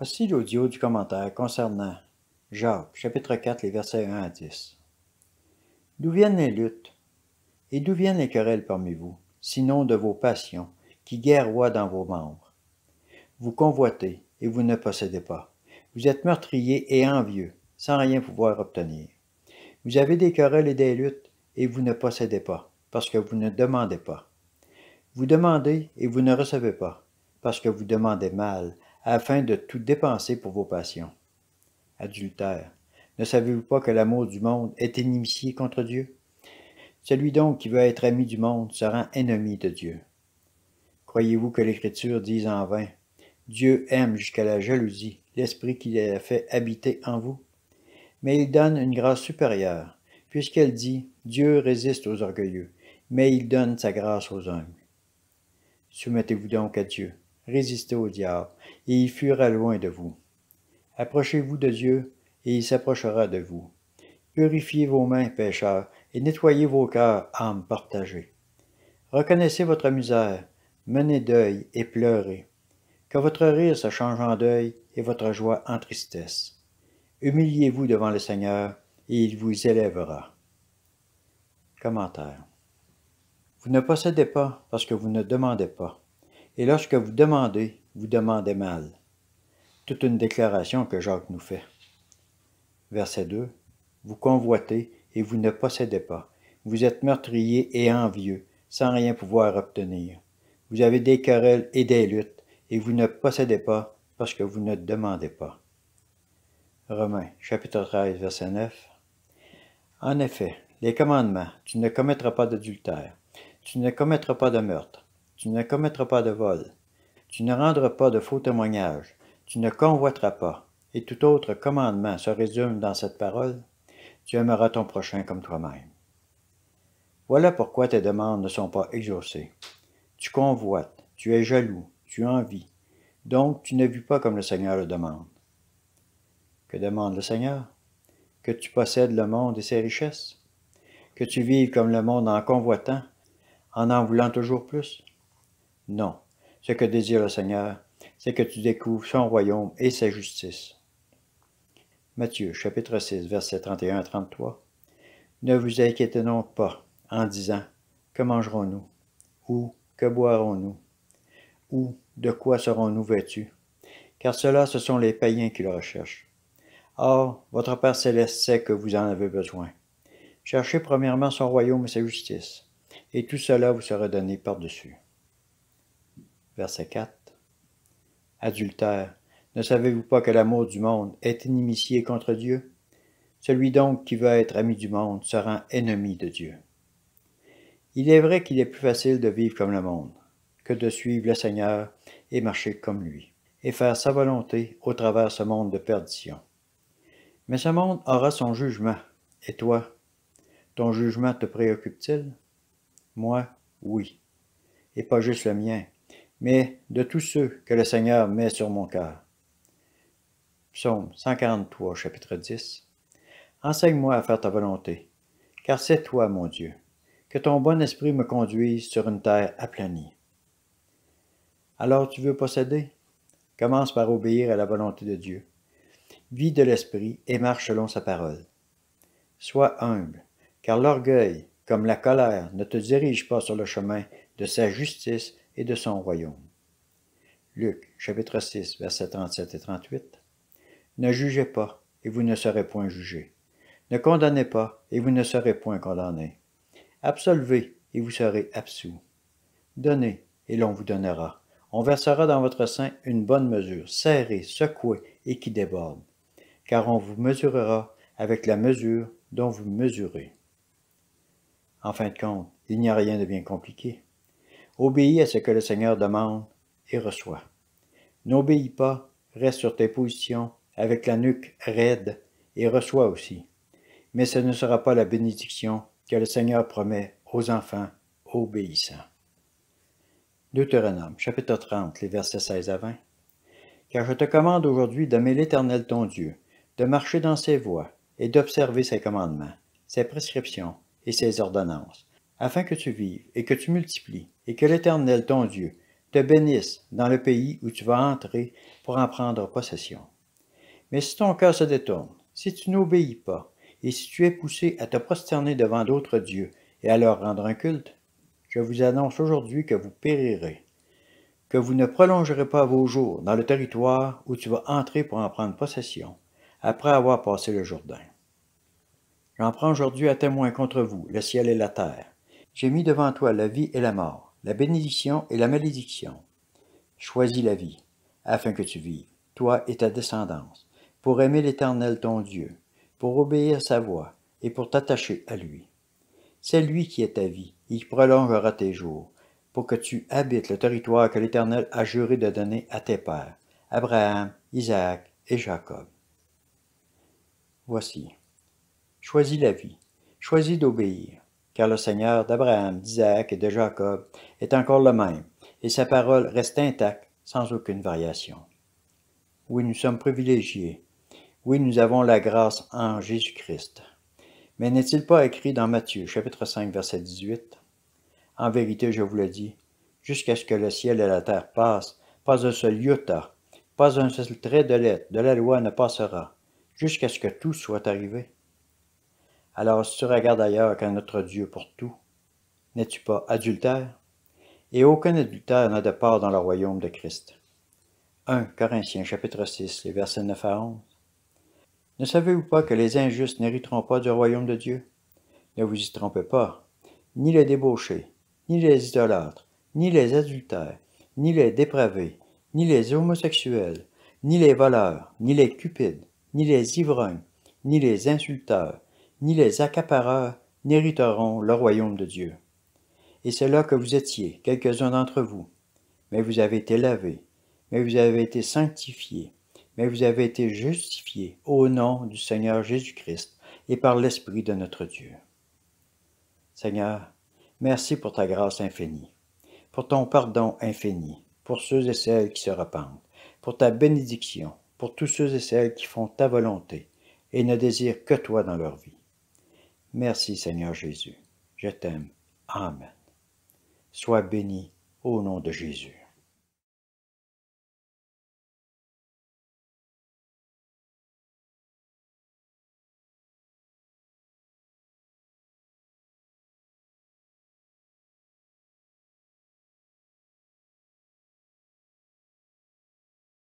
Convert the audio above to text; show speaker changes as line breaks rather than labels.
Voici l'audio du commentaire concernant Jacques, chapitre 4, les versets 1 à 10. D'où viennent les luttes et d'où viennent les querelles parmi vous, sinon de vos passions, qui guerroient dans vos membres? Vous convoitez et vous ne possédez pas. Vous êtes meurtriers et envieux, sans rien pouvoir obtenir. Vous avez des querelles et des luttes, et vous ne possédez pas, parce que vous ne demandez pas. Vous demandez et vous ne recevez pas, parce que vous demandez mal, afin de tout dépenser pour vos passions. Adultère, ne savez-vous pas que l'amour du monde est inimitié contre Dieu? Celui donc qui veut être ami du monde sera ennemi de Dieu. Croyez-vous que l'Écriture dise en vain Dieu aime jusqu'à la jalousie l'esprit qu'il a fait habiter en vous Mais il donne une grâce supérieure, puisqu'elle dit Dieu résiste aux orgueilleux, mais il donne sa grâce aux hommes. Soumettez-vous donc à Dieu. Résistez au diable, et il fuira loin de vous. Approchez-vous de Dieu, et il s'approchera de vous. Purifiez vos mains, pécheurs, et nettoyez vos cœurs, âmes partagées. Reconnaissez votre misère, menez deuil et pleurez. Que votre rire se change en deuil et votre joie en tristesse. Humiliez-vous devant le Seigneur, et il vous élèvera. Commentaire. Vous ne possédez pas parce que vous ne demandez pas. Et lorsque vous demandez, vous demandez mal. Toute une déclaration que Jacques nous fait. Verset 2. Vous convoitez et vous ne possédez pas. Vous êtes meurtrier et envieux, sans rien pouvoir obtenir. Vous avez des querelles et des luttes, et vous ne possédez pas parce que vous ne demandez pas. Romains chapitre 13 verset 9. En effet, les commandements, tu ne commettras pas d'adultère, tu ne commettras pas de meurtre, tu ne commettras pas de vol. Tu ne rendras pas de faux témoignages. Tu ne convoiteras pas. Et tout autre commandement se résume dans cette parole. Tu aimeras ton prochain comme toi-même. Voilà pourquoi tes demandes ne sont pas exaucées. Tu convoites, tu es jaloux, tu envies. Donc tu ne vis pas comme le Seigneur le demande. Que demande le Seigneur Que tu possèdes le monde et ses richesses Que tu vives comme le monde en convoitant, en en voulant toujours plus non. Ce que désire le Seigneur, c'est que tu découvres son royaume et sa justice. Matthieu chapitre 6, versets 31 à 33. Ne vous inquiétez donc pas en disant Que mangerons-nous Ou que boirons-nous Ou de quoi serons-nous vêtus Car cela, ce sont les païens qui le recherchent. Or, votre Père céleste sait que vous en avez besoin. Cherchez premièrement son royaume et sa justice, et tout cela vous sera donné par-dessus verset 4. Adultère, ne savez-vous pas que l'amour du monde est inimitié contre Dieu Celui donc qui veut être ami du monde se rend ennemi de Dieu. Il est vrai qu'il est plus facile de vivre comme le monde que de suivre le Seigneur et marcher comme lui, et faire sa volonté au travers ce monde de perdition. Mais ce monde aura son jugement, et toi, ton jugement te préoccupe-t-il Moi, oui, et pas juste le mien, mais de tous ceux que le Seigneur met sur mon cœur. Psaume 143, chapitre 10. Enseigne-moi à faire ta volonté, car c'est toi, mon Dieu. Que ton bon esprit me conduise sur une terre aplanie. Alors tu veux posséder? Commence par obéir à la volonté de Dieu. Vis de l'esprit et marche selon sa parole. Sois humble, car l'orgueil, comme la colère, ne te dirige pas sur le chemin de sa justice, et de son royaume. Luc, chapitre 6, versets 37 et 38. Ne jugez pas, et vous ne serez point jugés. Ne condamnez pas, et vous ne serez point condamnés. Absolvez, et vous serez absous. Donnez, et l'on vous donnera. On versera dans votre sein une bonne mesure, serrée, secouée, et qui déborde. Car on vous mesurera avec la mesure dont vous mesurez. En fin de compte, il n'y a rien de bien compliqué. Obéis à ce que le Seigneur demande et reçois. N'obéis pas, reste sur tes positions avec la nuque raide et reçois aussi. Mais ce ne sera pas la bénédiction que le Seigneur promet aux enfants obéissants. Deutéronome, chapitre 30, les versets 16 à 20. Car je te commande aujourd'hui d'aimer l'Éternel ton Dieu, de marcher dans ses voies et d'observer ses commandements, ses prescriptions et ses ordonnances afin que tu vives et que tu multiplies, et que l'Éternel, ton Dieu, te bénisse dans le pays où tu vas entrer pour en prendre possession. Mais si ton cœur se détourne, si tu n'obéis pas, et si tu es poussé à te prosterner devant d'autres dieux et à leur rendre un culte, je vous annonce aujourd'hui que vous périrez, que vous ne prolongerez pas vos jours dans le territoire où tu vas entrer pour en prendre possession, après avoir passé le Jourdain. J'en prends aujourd'hui à témoin contre vous le ciel et la terre, j'ai mis devant toi la vie et la mort, la bénédiction et la malédiction. Choisis la vie, afin que tu vives, toi et ta descendance, pour aimer l'Éternel ton Dieu, pour obéir à sa voix et pour t'attacher à lui. C'est lui qui est ta vie il prolongera tes jours, pour que tu habites le territoire que l'Éternel a juré de donner à tes pères, Abraham, Isaac et Jacob. Voici. Choisis la vie, choisis d'obéir, car le Seigneur d'Abraham, d'Isaac et de Jacob est encore le même, et sa parole reste intacte sans aucune variation. Oui, nous sommes privilégiés. Oui, nous avons la grâce en Jésus-Christ. Mais n'est-il pas écrit dans Matthieu, chapitre 5, verset 18 En vérité, je vous le dis, jusqu'à ce que le ciel et la terre passent, pas un seul iota, pas un seul trait de lettre de la loi ne passera, jusqu'à ce que tout soit arrivé. Alors si tu regardes ailleurs qu'un autre Dieu pour tout, n'es-tu pas adultère? Et aucun adultère n'a de part dans le royaume de Christ. 1 Corinthiens chapitre 6, les versets 9 à 11. Ne savez-vous pas que les injustes n'hériteront pas du royaume de Dieu? Ne vous y trompez pas. Ni les débauchés, ni les idolâtres, ni les adultères, ni les dépravés, ni les homosexuels, ni les voleurs, ni les cupides, ni les ivrognes, ni les insulteurs, ni les accapareurs n'hériteront le royaume de Dieu. Et c'est là que vous étiez, quelques-uns d'entre vous. Mais vous avez été lavés, mais vous avez été sanctifiés, mais vous avez été justifiés au nom du Seigneur Jésus-Christ et par l'Esprit de notre Dieu. Seigneur, merci pour ta grâce infinie, pour ton pardon infini, pour ceux et celles qui se repentent, pour ta bénédiction, pour tous ceux et celles qui font ta volonté et ne désirent que toi dans leur vie. Merci Seigneur Jésus. Je t'aime. Amen. Sois béni au nom de Jésus.